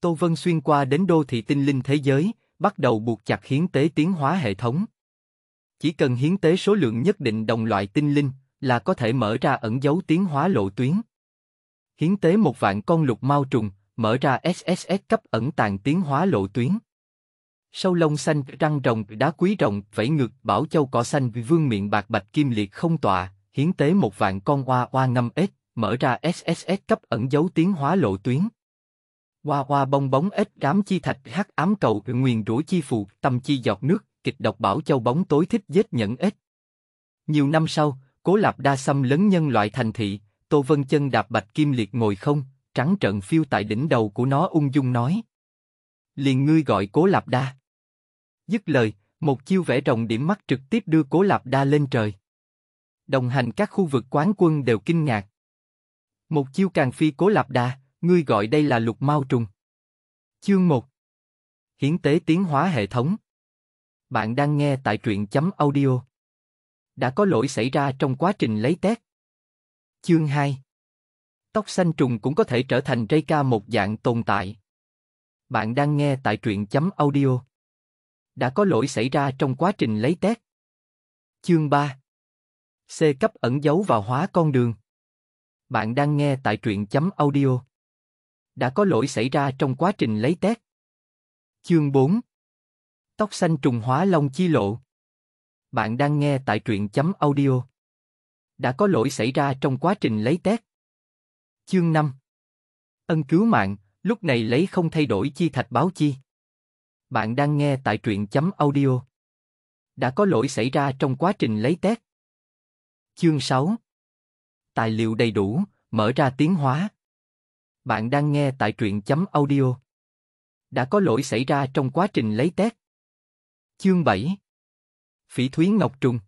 Tô Vân xuyên qua đến đô thị tinh linh thế giới, bắt đầu buộc chặt hiến tế tiến hóa hệ thống. Chỉ cần hiến tế số lượng nhất định đồng loại tinh linh là có thể mở ra ẩn dấu tiến hóa lộ tuyến. Hiến tế một vạn con lục mau trùng, mở ra SSS cấp ẩn tàng tiến hóa lộ tuyến. Sâu lông xanh, răng rồng, đá quý rồng, vẫy ngược, bảo châu cỏ xanh, vương miệng bạc bạch kim liệt không tọa, hiến tế một vạn con hoa hoa ngâm ếch, mở ra SSS cấp ẩn dấu tiến hóa lộ tuyến. Hoa hoa bong bóng ếch cám chi thạch hắc ám cầu nguyền rủa chi phù, tâm chi giọt nước, kịch độc bảo châu bóng tối thích giết nhẫn ếch. Nhiều năm sau, Cố Lạp Đa xâm lớn nhân loại thành thị, Tô Vân Chân đạp bạch kim liệt ngồi không, trắng trận phiêu tại đỉnh đầu của nó ung dung nói. Liền ngươi gọi Cố Lạp Đa. Dứt lời, một chiêu vẽ rồng điểm mắt trực tiếp đưa Cố Lạp Đa lên trời. Đồng hành các khu vực quán quân đều kinh ngạc. Một chiêu càng phi Cố Lạp Đa ngươi gọi đây là lục mao trùng. Chương 1 Hiến tế tiến hóa hệ thống Bạn đang nghe tại truyện chấm audio. Đã có lỗi xảy ra trong quá trình lấy test. Chương 2 Tóc xanh trùng cũng có thể trở thành rây ca một dạng tồn tại. Bạn đang nghe tại truyện chấm audio. Đã có lỗi xảy ra trong quá trình lấy test. Chương 3 C cấp ẩn dấu và hóa con đường. Bạn đang nghe tại truyện chấm audio đã có lỗi xảy ra trong quá trình lấy tét. Chương 4 Tóc xanh trùng hóa long chi lộ Bạn đang nghe tại truyện chấm audio. Đã có lỗi xảy ra trong quá trình lấy tét. Chương 5 Ân cứu mạng, lúc này lấy không thay đổi chi thạch báo chi. Bạn đang nghe tại truyện chấm audio. Đã có lỗi xảy ra trong quá trình lấy tét. Chương 6 Tài liệu đầy đủ, mở ra tiến hóa. Bạn đang nghe tại truyện chấm audio. Đã có lỗi xảy ra trong quá trình lấy test. Chương 7 Phỉ Thúy Ngọc Trùng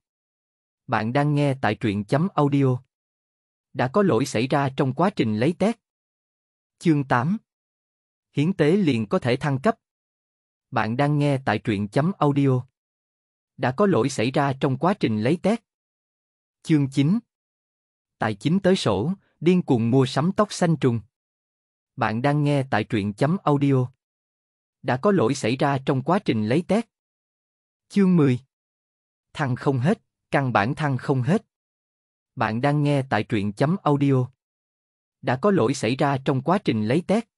Bạn đang nghe tại truyện chấm audio. Đã có lỗi xảy ra trong quá trình lấy test. Chương 8 Hiến tế liền có thể thăng cấp. Bạn đang nghe tại truyện chấm audio. Đã có lỗi xảy ra trong quá trình lấy test. Chương 9 Tài chính tới sổ, điên cuồng mua sắm tóc xanh trùng. Bạn đang nghe tại truyện chấm audio. Đã có lỗi xảy ra trong quá trình lấy test. Chương 10 Thăng không hết, căn bản thăng không hết. Bạn đang nghe tại truyện chấm audio. Đã có lỗi xảy ra trong quá trình lấy test.